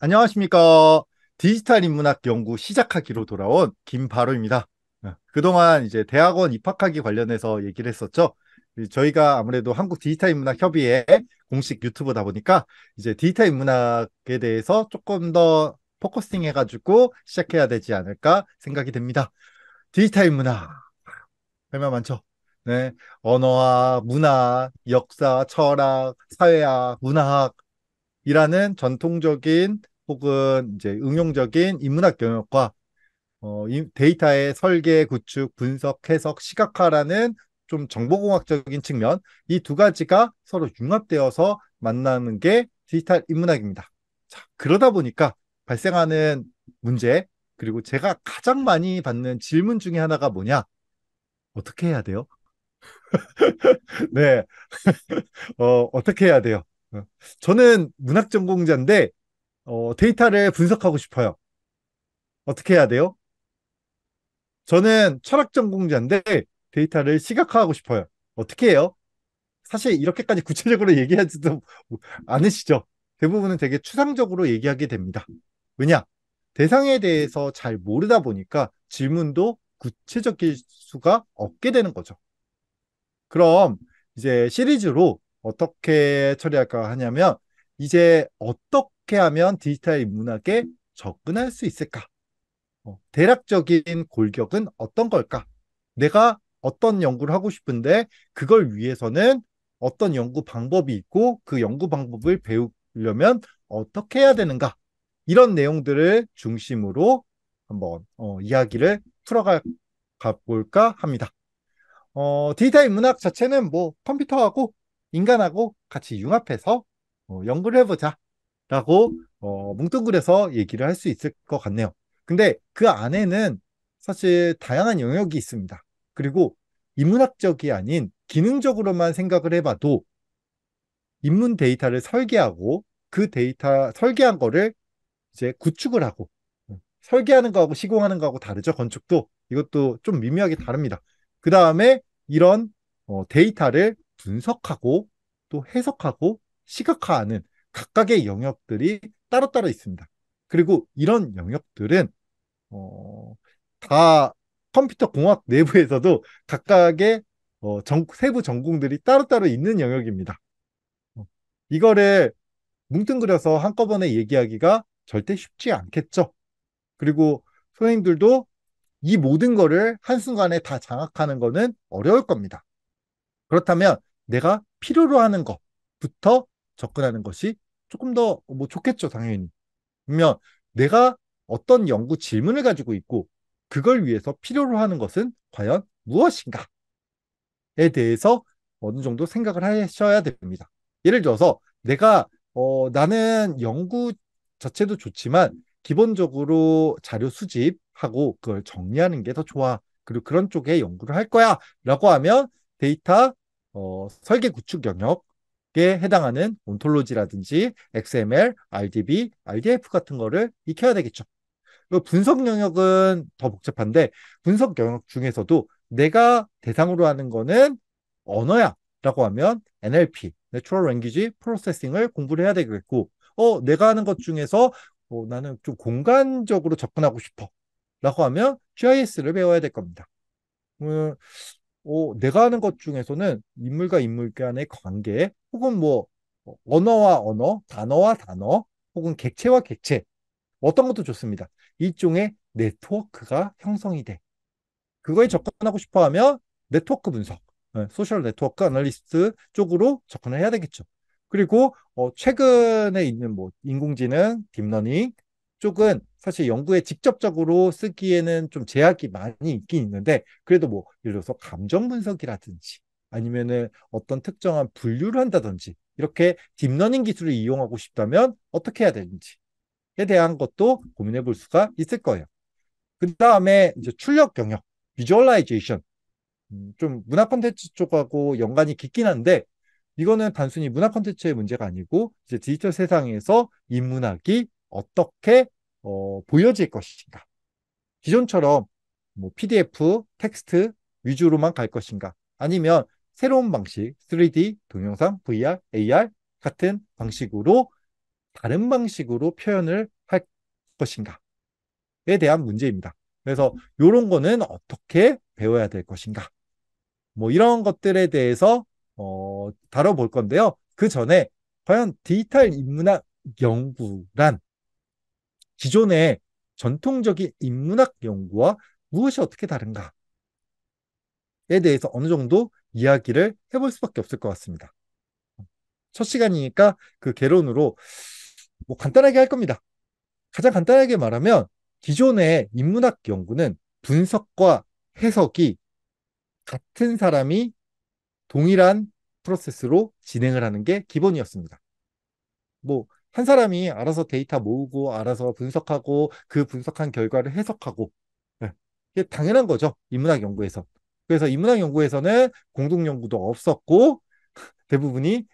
안녕하십니까. 디지털 인문학 연구 시작하기로 돌아온 김바로입니다. 아, 그동안 이제 대학원 입학하기 관련해서 얘기를 했었죠. 저희가 아무래도 한국 디지털 인문학 협의회 공식 유튜브다 보니까 이제 디지털 인문학에 대해서 조금 더 포커싱 해가지고 시작해야 되지 않을까 생각이 됩니다. 디지털 인문학. 설명 많죠? 네. 언어와 문학, 역사, 철학, 사회학, 문학, 이라는 전통적인 혹은 이제 응용적인 인문학 경영과 어, 데이터의 설계, 구축, 분석, 해석, 시각화라는 좀 정보공학적인 측면 이 두 가지가 서로 융합되어서 만나는 게 디지털 인문학입니다. 자, 그러다 보니까 발생하는 문제 그리고 제가 가장 많이 받는 질문 중에 하나가 뭐냐? 어떻게 해야 돼요? 네. 어, 어떻게 해야 돼요? 어, 저는 문학 전공자인데 어, 데이터를 분석하고 싶어요. 어떻게 해야 돼요? 저는 철학 전공자인데 데이터를 시각화하고 싶어요. 어떻게 해요? 사실 이렇게까지 구체적으로 얘기하지도 않으시죠? 대부분은 되게 추상적으로 얘기하게 됩니다. 왜냐? 대상에 대해서 잘 모르다 보니까 질문도 구체적일 수가 없게 되는 거죠. 그럼 이제 시리즈로 어떻게 처리할까 하냐면 이제 어떻게 하면 디지털 인문학에 접근할 수 있을까? 어, 대략적인 골격은 어떤 걸까? 내가 어떤 연구를 하고 싶은데 그걸 위해서는 어떤 연구 방법이 있고 그 연구 방법을 배우려면 어떻게 해야 되는가? 이런 내용들을 중심으로 한번 어, 이야기를 풀어가 볼까 합니다. 어, 디지털 인문학 자체는 뭐 컴퓨터하고 인간하고 같이 융합해서 어, 연구를 해보자 라고 어, 뭉뚱그려서 얘기를 할 수 있을 것 같네요. 근데 그 안에는 사실 다양한 영역이 있습니다. 그리고 인문학적이 아닌 기능적으로만 생각을 해봐도 인문 데이터를 설계하고 그 데이터 설계한 거를 이제 구축을 하고 어, 설계하는 거하고 시공하는 거하고 다르죠. 건축도 이것도 좀 미묘하게 다릅니다. 그 다음에 이런 어, 데이터를 분석하고 또 해석하고 시각화하는 각각의 영역들이 따로따로 있습니다. 그리고 이런 영역들은 어, 다 컴퓨터 공학 내부에서도 각각의 어, 정, 세부 전공들이 따로따로 있는 영역입니다. 어, 이거를 뭉뚱그려서 한꺼번에 얘기하기가 절대 쉽지 않겠죠. 그리고 선생님들도 이 모든 거를 한순간에 다 장악하는 거는 어려울 겁니다. 그렇다면 내가 필요로 하는 것부터 접근하는 것이 조금 더 뭐 좋겠죠, 당연히. 그러면 내가 어떤 연구 질문을 가지고 있고 그걸 위해서 필요로 하는 것은 과연 무엇인가에 대해서 어느 정도 생각을 하셔야 됩니다. 예를 들어서 내가 어, 나는 연구 자체도 좋지만 기본적으로 자료 수집하고 그걸 정리하는 게 더 좋아. 그리고 그런 쪽에 연구를 할 거야. 라고 하면 데이터 어, 설계 구축 영역에 해당하는 온톨로지라든지 XML, RDB, RDF 같은 거를 익혀야 되겠죠. 그 분석 영역은 더 복잡한데 분석 영역 중에서도 내가 대상으로 하는 거는 언어야라고 하면 NLP, Natural Language Processing을 공부를 해야 되겠고, 어 내가 하는 것 중에서 어, 나는 좀 공간적으로 접근하고 싶어라고 하면 GIS를 배워야 될 겁니다. 음, 오, 어, 내가 하는 것 중에서는 인물과 인물 간의 관계 혹은 뭐 어, 언어와 언어, 단어와 단어 혹은 객체와 객체 어떤 것도 좋습니다. 일종의 네트워크가 형성이 돼. 그거에 접근하고 싶어 하면 네트워크 분석, 예, 소셜 네트워크 아날리스트 쪽으로 접근을 해야 되겠죠. 그리고 어, 최근에 있는 뭐 인공지능, 딥러닝 쪽은 사실 연구에 직접적으로 쓰기에는 좀 제약이 많이 있긴 있는데 그래도 뭐 예를 들어서 감정 분석이라든지 아니면은 어떤 특정한 분류를 한다든지 이렇게 딥러닝 기술을 이용하고 싶다면 어떻게 해야 되는지에 대한 것도 고민해 볼 수가 있을 거예요. 그 다음에 이제 출력 영역, 비주얼라이제이션. 음, 좀 문화 콘텐츠 쪽하고 연관이 깊긴 한데 이거는 단순히 문화 콘텐츠의 문제가 아니고 이제 디지털 세상에서 인문학이 어떻게 어, 보여질 것인가? 기존처럼 뭐 PDF, 텍스트 위주로만 갈 것인가? 아니면 새로운 방식, 3D, 동영상, VR, AR 같은 방식으로 다른 방식으로 표현을 할 것인가에 대한 문제입니다. 그래서 이런 거는 어떻게 배워야 될 것인가? 뭐 이런 것들에 대해서 어, 다뤄볼 건데요. 그 전에 과연 디지털 인문학 연구란 기존의 전통적인 인문학 연구와 무엇이 어떻게 다른가에 대해서 어느 정도 이야기를 해볼 수밖에 없을 것 같습니다. 첫 시간이니까 그 개론으로 뭐 간단하게 할 겁니다. 가장 간단하게 말하면 기존의 인문학 연구는 분석과 해석이 같은 사람이 동일한 프로세스로 진행을 하는 게 기본이었습니다. 뭐한 사람이 알아서 데이터 모으고 알아서 분석하고 그 분석한 결과를 해석하고 네. 이게 당연한 거죠 인문학 연구에서 그래서 인문학 연구에서는 공동 연구도 없었고 대부분이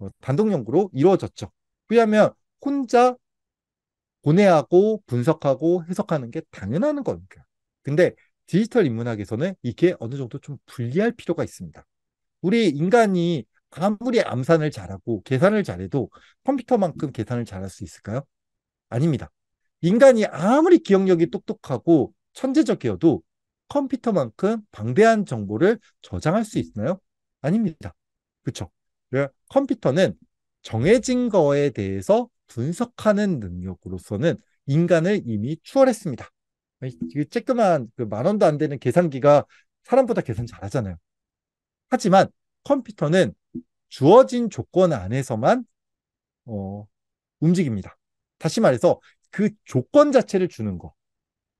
어, 단독 연구로 이루어졌죠 왜냐하면 혼자 고뇌하고 분석하고 해석하는 게 당연한 거니까 근데 디지털 인문학에서는 이게 어느 정도 좀 분리할 필요가 있습니다 우리 인간이 아무리 암산을 잘하고 계산을 잘해도 컴퓨터만큼 계산을 잘할 수 있을까요? 아닙니다. 인간이 아무리 기억력이 똑똑하고 천재적이어도 컴퓨터만큼 방대한 정보를 저장할 수 있나요? 아닙니다. 그렇죠? 그러니까 컴퓨터는 정해진 거에 대해서 분석하는 능력으로서는 인간을 이미 추월했습니다. 이 쬐끄만 그 만 원도 안 되는 계산기가 사람보다 계산 잘하잖아요. 하지만 컴퓨터는 주어진 조건 안에서만 어, 움직입니다. 다시 말해서 그 조건 자체를 주는 거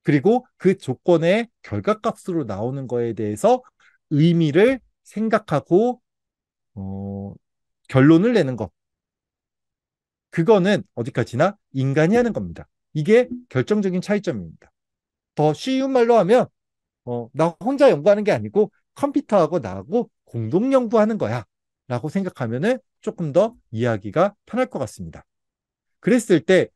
그리고 그 조건의 결과값으로 나오는 거에 대해서 의미를 생각하고 어, 결론을 내는 것 그거는 어디까지나 인간이 하는 겁니다. 이게 결정적인 차이점입니다. 더 쉬운 말로 하면 어, 나 혼자 연구하는 게 아니고 컴퓨터하고 나하고 공동 연구하는 거야. 라고 생각하면 조금 더 이야기가 편할 것 같습니다. 그랬을 때,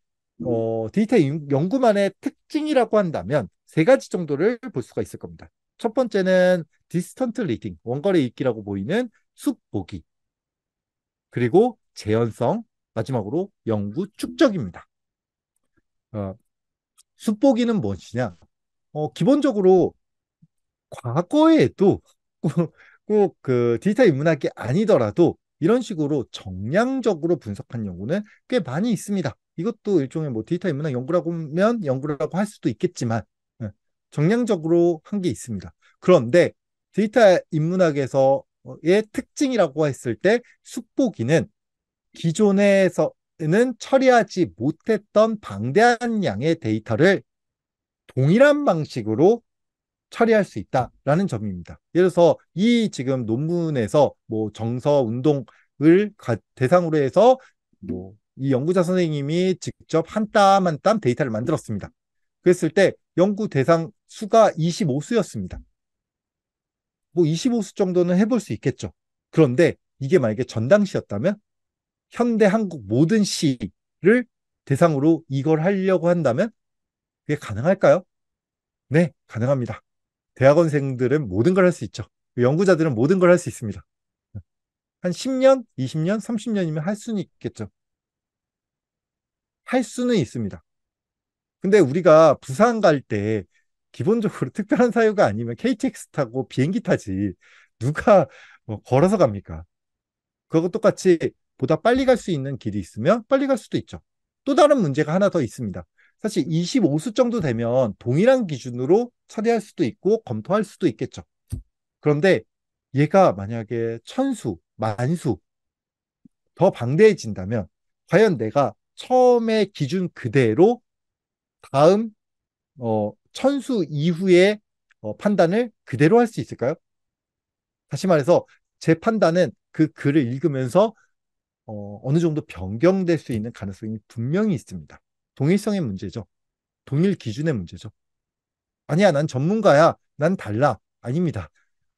음. 어, 디지털 연구만의 특징이라고 한다면 세 가지 정도를 볼 수가 있을 겁니다. 첫 번째는 디스턴트 리딩, 원거리 읽기라고 보이는 숲 보기. 그리고 재현성, 마지막으로 연구 축적입니다. 어, 숲 보기는 무엇이냐? 어, 기본적으로 과거에도 꼭그 디지털 인문학이 아니더라도 이런 식으로 정량적으로 분석한 연구는 꽤 많이 있습니다. 이것도 일종의 뭐 디지털 인문학 연구라고 하면 연구라고 할 수도 있겠지만 예, 정량적으로 한 게 있습니다. 그런데 디지털 인문학에서의 특징이라고 했을 때 숙보기는 기존에서는 처리하지 못했던 방대한 양의 데이터를 동일한 방식으로 처리할 수 있다라는 점입니다. 예를 들어서 이 지금 논문에서 뭐 정서 운동을 대상으로 해서 뭐 이 연구자 선생님이 직접 한 땀 한 땀 데이터를 만들었습니다. 그랬을 때 연구 대상 수가 25수였습니다. 뭐 25수 정도는 해볼 수 있겠죠. 그런데 이게 만약에 전당시였다면 현대 한국 모든 시를 대상으로 이걸 하려고 한다면 그게 가능할까요? 네, 가능합니다. 대학원생들은 모든 걸 할 수 있죠. 연구자들은 모든 걸 할 수 있습니다. 한 10년, 20년, 30년이면 할 수는 있겠죠. 할 수는 있습니다. 근데 우리가 부산 갈 때 기본적으로 특별한 사유가 아니면 KTX 타고 비행기 타지 누가 뭐 걸어서 갑니까? 그거 똑같이 보다 빨리 갈 수 있는 길이 있으면 빨리 갈 수도 있죠. 또 다른 문제가 하나 더 있습니다. 사실 25수 정도 되면 동일한 기준으로 처리할 수도 있고 검토할 수도 있겠죠. 그런데 얘가 만약에 천수, 만수 더 방대해진다면 과연 내가 처음에 기준 그대로 다음 어, 천수 이후에 어, 판단을 그대로 할 수 있을까요? 다시 말해서 제 판단은 그 글을 읽으면서 어, 어느 정도 변경될 수 있는 가능성이 분명히 있습니다. 동일성의 문제죠. 동일 기준의 문제죠. 아니야, 난 전문가야. 난 달라. 아닙니다.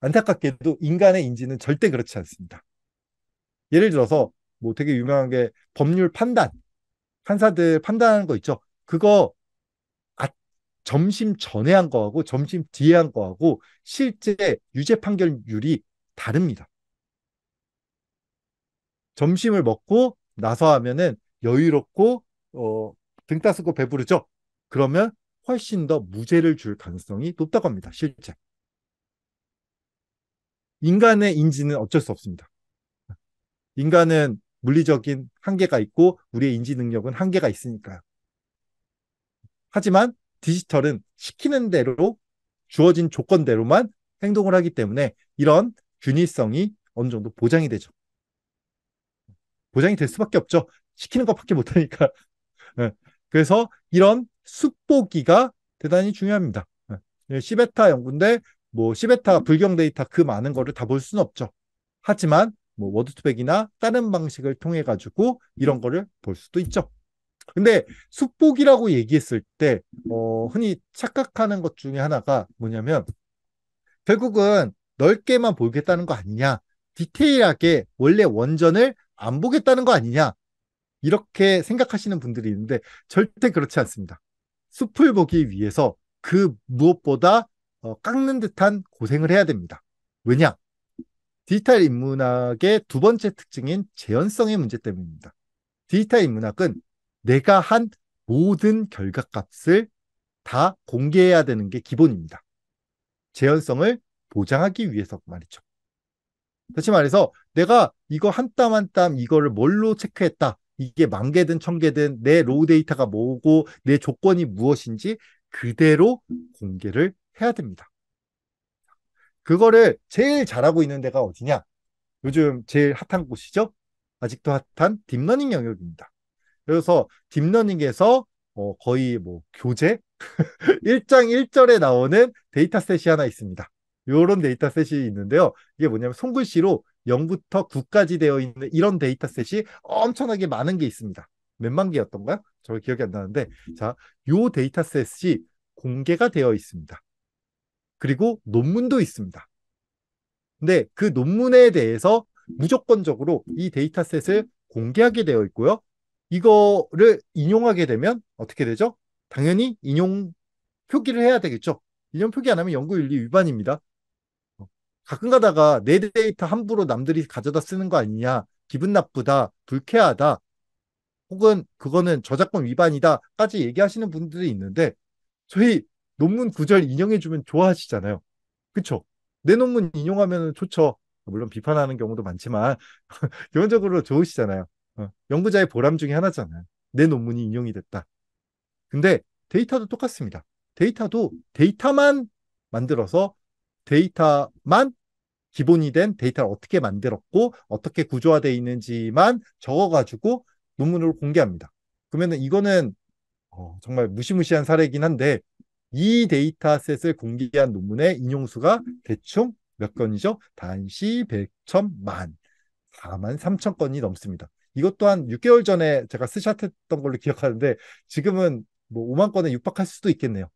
안타깝게도 인간의 인지는 절대 그렇지 않습니다. 예를 들어서 뭐 되게 유명한 게 법률 판단. 판사들 판단하는 거 있죠. 그거 아, 점심 전에 한 거하고 점심 뒤에 한 거하고 실제 유죄 판결률이 다릅니다. 점심을 먹고 나서 하면은 여유롭고 어등 따스고 배부르죠? 그러면 훨씬 더 무죄를 줄 가능성이 높다고 합니다. 실제. 인간의 인지는 어쩔 수 없습니다. 인간은 물리적인 한계가 있고 우리의 인지 능력은 한계가 있으니까요. 하지만 디지털은 시키는 대로 주어진 조건대로만 행동을 하기 때문에 이런 균일성이 어느 정도 보장이 되죠. 보장이 될 수밖에 없죠. 시키는 것밖에 못하니까. 예. 그래서 이런 숲보기가 대단히 중요합니다. 네. 예, 시베타 연구인데 뭐 시베타 불경 데이터 그 많은 거를 다 볼 수는 없죠. 하지만 뭐 워드투백이나 다른 방식을 통해 가지고 이런 거를 볼 수도 있죠. 근데 숲보기라고 얘기했을 때 어, 흔히 착각하는 것 중에 하나가 뭐냐면 결국은 넓게만 보겠다는 거 아니냐 디테일하게 원래 원전을 안 보겠다는 거 아니냐 이렇게 생각하시는 분들이 있는데 절대 그렇지 않습니다. 숲을 보기 위해서 그 무엇보다 어, 깎는 듯한 고생을 해야 됩니다. 왜냐? 디지털 인문학의 두 번째 특징인 재현성의 문제 때문입니다. 디지털 인문학은 내가 한 모든 결과값을 다 공개해야 되는 게 기본입니다. 재현성을 보장하기 위해서 말이죠. 다시 말해서 내가 이거 한 땀 한 땀 이거를 뭘로 체크했다 이게 만 개든 천 개든 내 로우 데이터가 뭐고 내 조건이 무엇인지 그대로 공개를 해야 됩니다. 그거를 제일 잘하고 있는 데가 어디냐? 요즘 제일 핫한 곳이죠? 아직도 핫한 딥러닝 영역입니다. 그래서 딥러닝에서 어, 거의 뭐 교재 1장 1절에 나오는 데이터셋이 하나 있습니다. 요런 데이터셋이 있는데요. 이게 뭐냐면 손글씨로 0부터 9까지 되어 있는 이런 데이터셋이 엄청나게 많은 게 있습니다. 몇만 개였던가요? 저 기억이 안 나는데 자, 요 데이터셋이 공개가 되어 있습니다. 그리고 논문도 있습니다. 근데 그 논문에 대해서 무조건적으로 이 데이터셋을 공개하게 되어 있고요. 이거를 인용하게 되면 어떻게 되죠? 당연히 인용 표기를 해야 되겠죠. 인용 표기 안 하면 연구윤리 위반입니다. 가끔 가다가 내 데이터 함부로 남들이 가져다 쓰는 거 아니냐, 기분 나쁘다, 불쾌하다, 혹은 그거는 저작권 위반이다까지 얘기하시는 분들이 있는데 저희 논문 구절 인용해주면 좋아하시잖아요. 그쵸? 내 논문 인용하면 좋죠. 물론 비판하는 경우도 많지만 기본적으로 좋으시잖아요. 어, 연구자의 보람 중에 하나잖아요. 내 논문이 인용이 됐다. 근데 데이터도 똑같습니다. 데이터도 데이터만 만들어서 데이터만 기본이 된 데이터를 어떻게 만들었고 어떻게 구조화되어 있는지만 적어가지고 논문으로 공개합니다. 그러면 이거는 어, 정말 무시무시한 사례이긴 한데 이 데이터셋을 공개한 논문의 인용수가 대충 몇 건이죠? 단시 100천만 4만 3천 건이 넘습니다. 이것 또한 6개월 전에 제가 스샷했던 걸로 기억하는데 지금은 뭐 5만 건에 육박할 수도 있겠네요.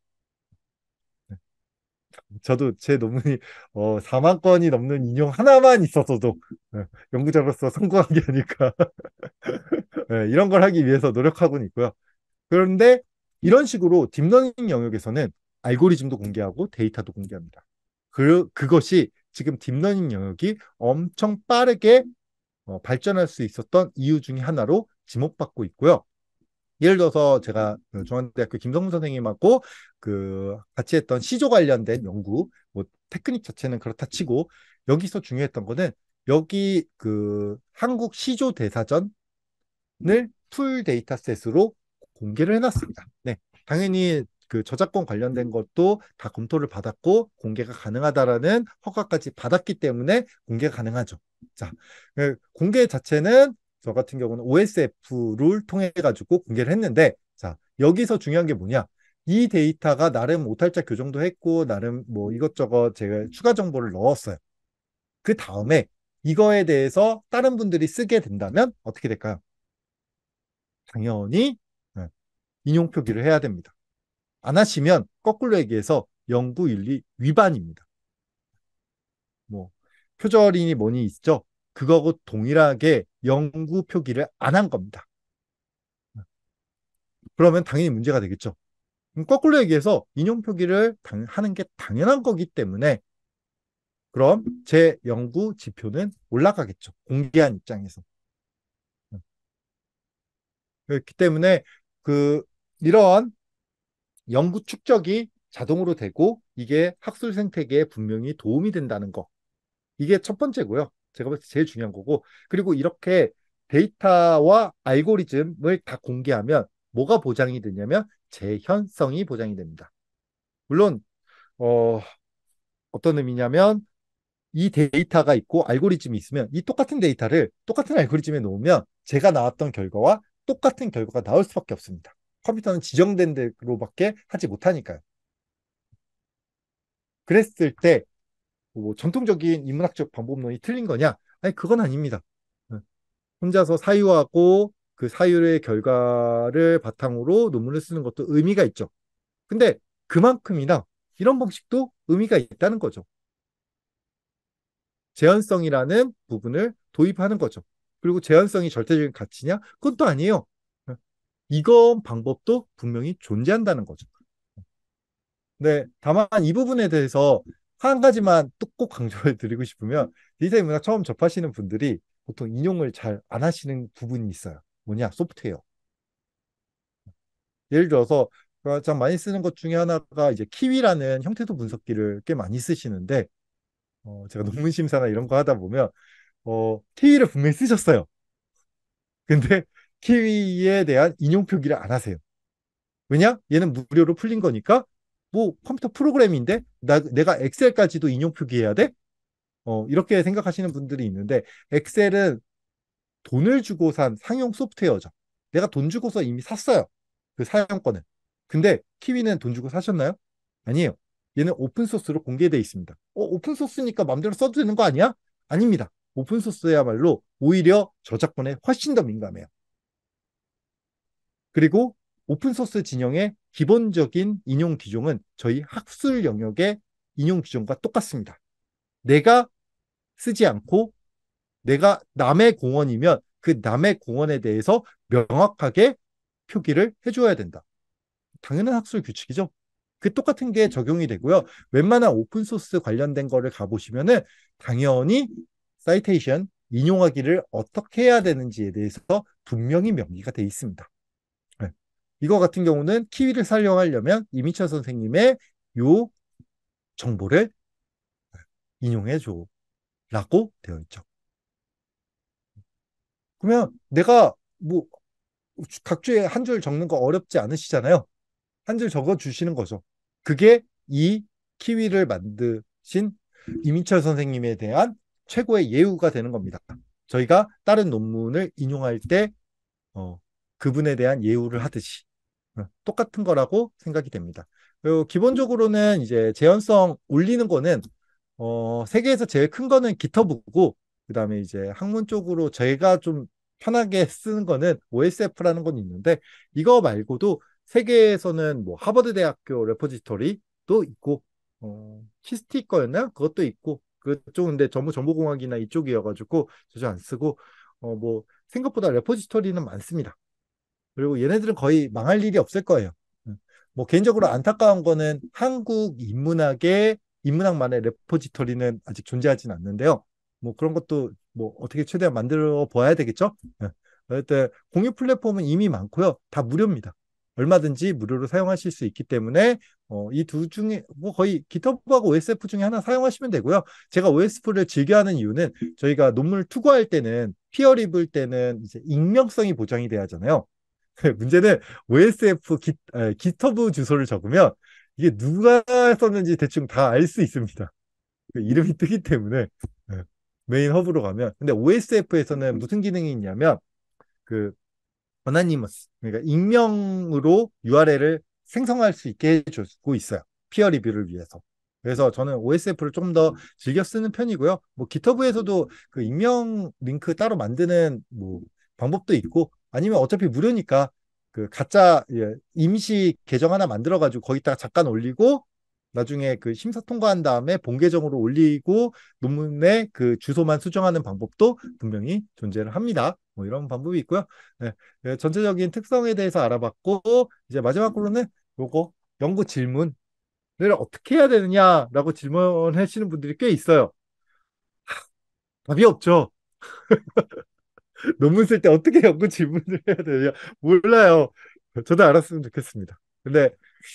저도 제 논문이 어 4만 건이 넘는 인용 하나만 있었어도 예, 연구자로서 성공한 게 아닐까 네, 이런 걸 하기 위해서 노력하고는 있고요. 그런데 이런 식으로 딥러닝 영역에서는 알고리즘도 공개하고 데이터도 공개합니다. 그 그것이 지금 딥러닝 영역이 엄청 빠르게 어, 발전할 수 있었던 이유 중의 하나로 지목받고 있고요. 예를 들어서 제가 그 중앙대학교 김성문 선생님하고 그 같이 했던 시조 관련된 연구 뭐 테크닉 자체는 그렇다 치고 여기서 중요했던 거는 여기 그 한국 시조 대사전을 풀 데이터셋으로 공개를 해놨습니다. 네, 당연히 그 저작권 관련된 것도 다 검토를 받았고 공개가 가능하다라는 허가까지 받았기 때문에 공개가 가능하죠. 자, 그 공개 자체는 저 같은 경우는 OSF를 통해 가지고 공개를 했는데 자 여기서 중요한 게 뭐냐? 이 데이터가 나름 오탈자 교정도 했고 나름 뭐 이것저것 제가 추가 정보를 넣었어요. 그 다음에 이거에 대해서 다른 분들이 쓰게 된다면 어떻게 될까요? 당연히 예, 인용 표기를 해야 됩니다. 안 하시면 거꾸로 얘기해서 연구윤리 위반입니다. 뭐 표절이니 뭐니 있죠? 그거하고 동일하게 연구 표기를 안 한 겁니다. 예, 그러면 당연히 문제가 되겠죠. 거꾸로 얘기해서 인용 표기를 당, 하는 게 당연한 거기 때문에 그럼 제 연구 지표는 올라가겠죠. 공개한 입장에서. 음. 그렇기 때문에 그 이런 연구 축적이 자동으로 되고 이게 학술 생태계에 분명히 도움이 된다는 거. 이게 첫 번째고요. 제가 봤을 때 제일 중요한 거고. 그리고 이렇게 데이터와 알고리즘을 다 공개하면 뭐가 보장이 되냐면 재현성이 보장이 됩니다. 물론 어, 어떤 의미냐면 이 데이터가 있고 알고리즘이 있으면 이 똑같은 데이터를 똑같은 알고리즘에 놓으면 제가 나왔던 결과와 똑같은 결과가 나올 수밖에 없습니다. 컴퓨터는 지정된 대로밖에 하지 못하니까요. 그랬을 때뭐 전통적인 인문학적 방법론이 틀린 거냐? 아니 그건 아닙니다. 네. 혼자서 사유하고 그 사유의 결과를 바탕으로 논문을 쓰는 것도 의미가 있죠. 근데 그만큼이나 이런 방식도 의미가 있다는 거죠. 재현성이라는 부분을 도입하는 거죠. 그리고 재현성이 절대적인 가치냐? 그것도 아니에요. 이건 방법도 분명히 존재한다는 거죠. 네, 다만 이 부분에 대해서 한 가지만 또 꼭강조를 드리고 싶으면 디지털 문학 처음 접하시는 분들이 보통 인용을 잘 안 하시는 부분이 있어요. 뭐냐 소프트웨어. 예를 들어서 가장 많이 쓰는 것 중에 하나가 이제 키위라는 형태도 분석기를 꽤 많이 쓰시는데 어, 제가 논문 심사나 이런 거 하다 보면 어, 키위를 분명히 쓰셨어요. 근데 키위에 대한 인용 표기를 안 하세요. 왜냐? 얘는 무료로 풀린 거니까 뭐 컴퓨터 프로그램인데 나, 내가 엑셀까지도 인용 표기해야 돼? 어, 이렇게 생각하시는 분들이 있는데 엑셀은 돈을 주고 산 상용 소프트웨어죠. 내가 돈 주고서 이미 샀어요. 그 사용권은. 근데 키위는 돈 주고 사셨나요? 아니에요. 얘는 오픈소스로 공개돼 있습니다. 어, 오픈소스니까 마음대로 써도 되는 거 아니야? 아닙니다. 오픈소스야말로 오히려 저작권에 훨씬 더 민감해요. 그리고 오픈소스 진영의 기본적인 인용 규정은 저희 학술 영역의 인용 규정과 똑같습니다. 내가 쓰지 않고 내가 남의 공원이면 그 남의 공원에 대해서 명확하게 표기를 해줘야 된다. 당연한 학술 규칙이죠. 그 똑같은 게 적용이 되고요. 웬만한 오픈소스 관련된 거를 가보시면은 당연히 사이테이션, 인용하기를 어떻게 해야 되는지에 대해서 분명히 명기가 돼 있습니다. 네. 이거 같은 경우는 키위를 사용하려면이미철 선생님의 요 정보를 네, 인용해 줘라고 되어 있죠. 그러면 내가 뭐 각주에 한 줄 적는 거 어렵지 않으시잖아요. 한 줄 적어 주시는 거죠. 그게 이 키위를 만드신 이민철 선생님에 대한 최고의 예우가 되는 겁니다. 저희가 다른 논문을 인용할 때 어, 그분에 대한 예우를 하듯이 어, 똑같은 거라고 생각이 됩니다. 그리고 기본적으로는 이제 재현성 올리는 거는 어, 세계에서 제일 큰 거는 기터브고 그다음에 이제 학문 쪽으로 제가 좀 편하게 쓰는 거는 OSF라는 건 있는데 이거 말고도 세계에서는 뭐 하버드 대학교 레포지토리도 있고 어, 키스티 거였나 그것도 있고 그쪽 근데 전부 정보공학이나 이쪽이어가지고 저주안 쓰고 어뭐 생각보다 레포지토리는 많습니다. 그리고 얘네들은 거의 망할 일이 없을 거예요. 뭐 개인적으로 안타까운 거는 한국 인문학의 인문학만의 레포지토리는 아직 존재하진 않는데요. 뭐 그런 것도 뭐 어떻게 최대한 만들어 봐야 되겠죠? 네. 예. 그때 공유 플랫폼은 이미 많고요. 다 무료입니다. 얼마든지 무료로 사용하실 수 있기 때문에 어, 이 두 중에 뭐 거의 기터브하고 OSF 중에 하나 사용하시면 되고요. 제가 OSF를 즐겨하는 이유는 저희가 논문을 투고할 때는 피어리블 때는 이제 익명성이 보장이 돼야 하잖아요. 문제는 OSF 기, 에, 아, 기터브 주소를 적으면 이게 누가 썼는지 대충 다 알 수 있습니다. 그 이름이 뜨기 때문에 메인 허브로 가면 근데 OSF에서는 음. 무슨 기능이 있냐면 그 어나니머스 그러니까 익명으로 URL을 생성할 수 있게 해주고 있어요. 피어 리뷰를 위해서. 그래서 저는 OSF를 좀 더 즐겨 쓰는 편이고요. 뭐 기터브에서도 그 익명 링크 따로 만드는 뭐 방법도 있고 아니면 어차피 무료니까 그 가짜 예, 임시 계정 하나 만들어 가지고 거기다가 잠깐 올리고 나중에 그 심사 통과한 다음에 본계정으로 올리고 논문의 그 주소만 수정하는 방법도 분명히 존재를 합니다. 뭐 이런 방법이 있고요. 네, 예, 전체적인 특성에 대해서 알아봤고 이제 마지막으로는 요거 연구 질문을 어떻게 해야 되느냐라고 질문하시는 분들이 꽤 있어요. 답이 없죠. 논문 쓸 때 어떻게 연구 질문을 해야 되냐 몰라요. 저도 알았으면 좋겠습니다. 근데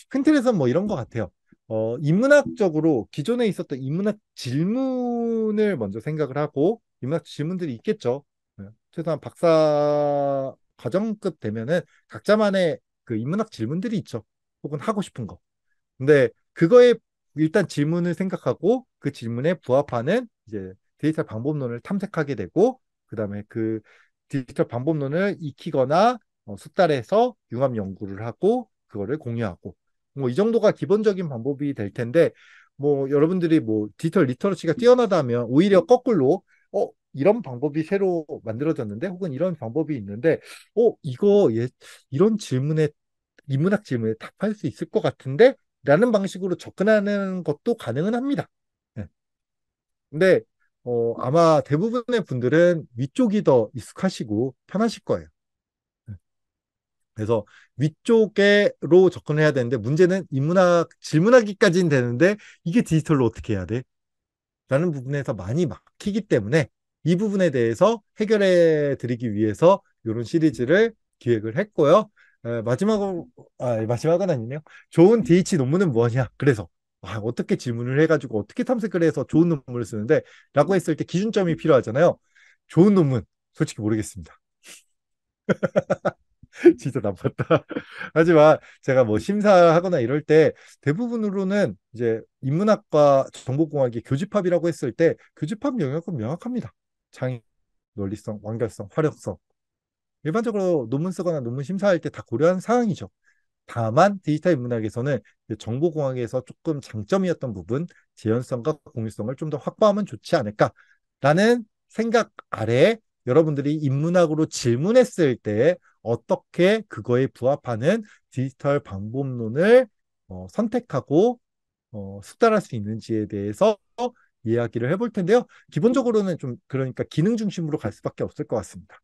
큰 틀에서 뭐 이런 것 같아요. 어, 인문학적으로 기존에 있었던 인문학 질문을 먼저 생각을 하고 인문학 질문들이 있겠죠. 네, 최소한 박사 과정급 되면은 각자만의 그 인문학 질문들이 있죠. 혹은 하고 싶은 거. 근데 그거에 일단 질문을 생각하고 그 질문에 부합하는 이제 디지털 방법론을 탐색하게 되고 그다음에 그 디지털 방법론을 익히거나 어, 숙달해서 융합 연구를 하고 그거를 공유하고 뭐이 정도가 기본적인 방법이 될 텐데 뭐 여러분들이 뭐 디지털 리터러시가 뛰어나다면 오히려 거꾸로 어 이런 방법이 새로 만들어졌는데 혹은 이런 방법이 있는데 어 이거 예, 이런 질문에 인문학 질문에 답할 수 있을 것 같은데 라는 방식으로 접근하는 것도 가능은 합니다. 네. 근데 어, 아마 대부분의 분들은 위쪽이 더 익숙하시고 편하실 거예요. 그래서 위쪽에로 접근해야 되는데 문제는 인문학 질문하기까지는 되는데 이게 디지털로 어떻게 해야 돼? 라는 부분에서 많이 막히기 때문에 이 부분에 대해서 해결해 드리기 위해서 이런 시리즈를 기획을 했고요. 마지막으로 아, 예, 마지막은 아니네요. 좋은 DH 논문은 뭐냐? 그래서 아, 어떻게 질문을 해가지고 어떻게 탐색을 해서 좋은 논문을 쓰는데라고 했을 때 기준점이 필요하잖아요. 좋은 논문 솔직히 모르겠습니다. 진짜 나빴다. 하지만 제가 뭐 심사하거나 이럴 때 대부분으로는 이제 인문학과 정보공학이 교집합이라고 했을 때 교집합 영역은 명확합니다. 장애, 논리성, 완결성, 활용성. 일반적으로 논문 쓰거나 논문 심사할 때 다 고려한 사항이죠. 다만 디지털 인문학에서는 정보공학에서 조금 장점이었던 부분, 재현성과 공유성을 좀 더 확보하면 좋지 않을까라는 생각 아래 여러분들이 인문학으로 질문했을 때 어떻게 그거에 부합하는 디지털 방법론을 어, 선택하고 어, 숙달할 수 있는지에 대해서 이야기를 해볼 텐데요. 기본적으로는 좀 그러니까 기능 중심으로 갈 수밖에 없을 것 같습니다.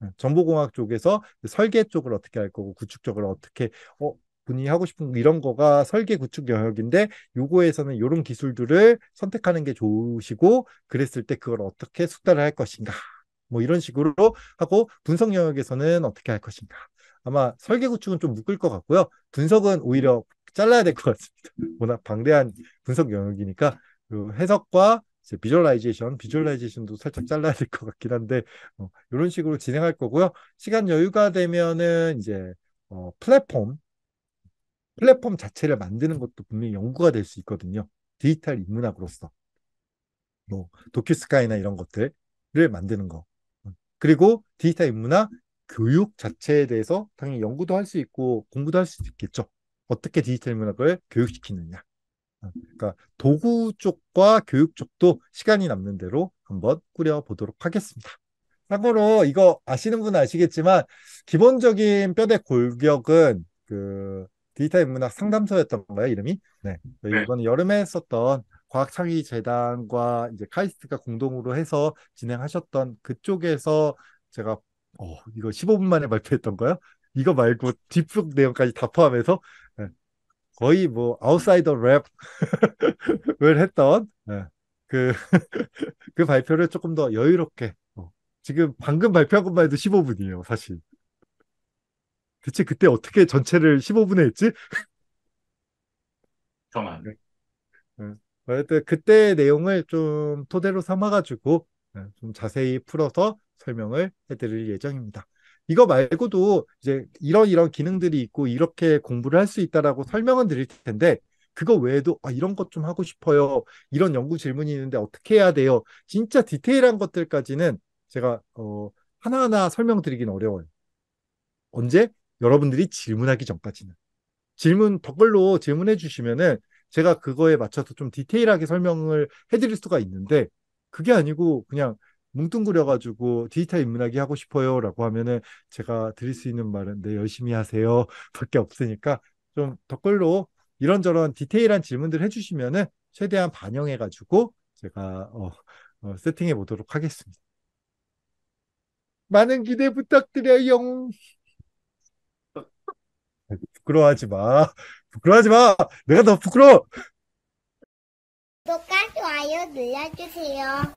네, 정보공학 쪽에서 설계 쪽을 어떻게 할 거고 구축 쪽을 어떻게 어, 본인이 하고 싶은 이런 거가 설계 구축 영역인데 요거에서는 이런 기술들을 선택하는 게 좋으시고 그랬을 때 그걸 어떻게 숙달할 것인가 뭐 이런 식으로 하고 분석 영역에서는 어떻게 할 것인가. 아마 설계 구축은 좀 묶을 것 같고요. 분석은 오히려 잘라야 될 것 같습니다. 워낙 방대한 분석 영역이니까 그 해석과 이제 비주얼라이제이션, 비주얼라이제이션도 살짝 잘라야 될 것 같긴 한데 어, 이런 식으로 진행할 거고요. 시간 여유가 되면은 이제 어, 플랫폼 플랫폼 자체를 만드는 것도 분명히 연구가 될 수 있거든요. 디지털 인문학으로서 뭐 도큐스카이나 이런 것들을 만드는 거 그리고 디지털 인문학 교육 자체에 대해서 당연히 연구도 할 수 있고 공부도 할 수 있겠죠. 어떻게 디지털 인문학을 교육시키느냐. 어, 그러니까 도구 쪽과 교육 쪽도 시간이 남는 대로 한번 꾸려보도록 하겠습니다. 참고로 이거 아시는 분은 아시겠지만 기본적인 뼈대 골격은 그 디지털 인문학 상담소였던가요 이름이? 네. 네. 이번 여름에 썼던 과학창의재단과 이제 카이스트가 공동으로 해서 진행하셨던 그쪽에서 제가 어, 이거 15분 만에 발표했던 거요? 이거 말고 뒷북 내용까지 다 포함해서 예, 거의 뭐 아웃사이더 랩을 했던 예, 그, 그 발표를 조금 더 여유롭게 어, 지금 방금 발표한 것만 해도 15분이에요, 사실. 대체 그때 어떻게 전체를 15분에 했지? 정말. 어쨌든 그때 내용을 좀 토대로 삼아가지고 네, 좀 자세히 풀어서 설명을 해드릴 예정입니다. 이거 말고도 이제 이런 이런 기능들이 있고 이렇게 공부를 할 수 있다라고 설명은 드릴 텐데 그거 외에도 아, 이런 것 좀 하고 싶어요. 이런 연구 질문이 있는데 어떻게 해야 돼요? 진짜 디테일한 것들까지는 제가 어, 하나하나 설명드리긴 어려워요. 언제? 여러분들이 질문하기 전까지는. 질문 덧글로 질문해 주시면은 제가 그거에 맞춰서 좀 디테일하게 설명을 해드릴 수가 있는데 그게 아니고 그냥 뭉뚱그려가지고 디지털 인문학이 하고 싶어요라고 하면은 제가 드릴 수 있는 말은 네 열심히 하세요밖에 없으니까 좀 댓글로 이런저런 디테일한 질문들 해주시면은 최대한 반영해가지고 제가 어, 어, 세팅해 보도록 하겠습니다. 많은 기대 부탁드려요. 어. 부끄러워하지 마. 부끄러워하지 마. 내가 더 부끄러워. 구독과 좋아요 눌러주세요.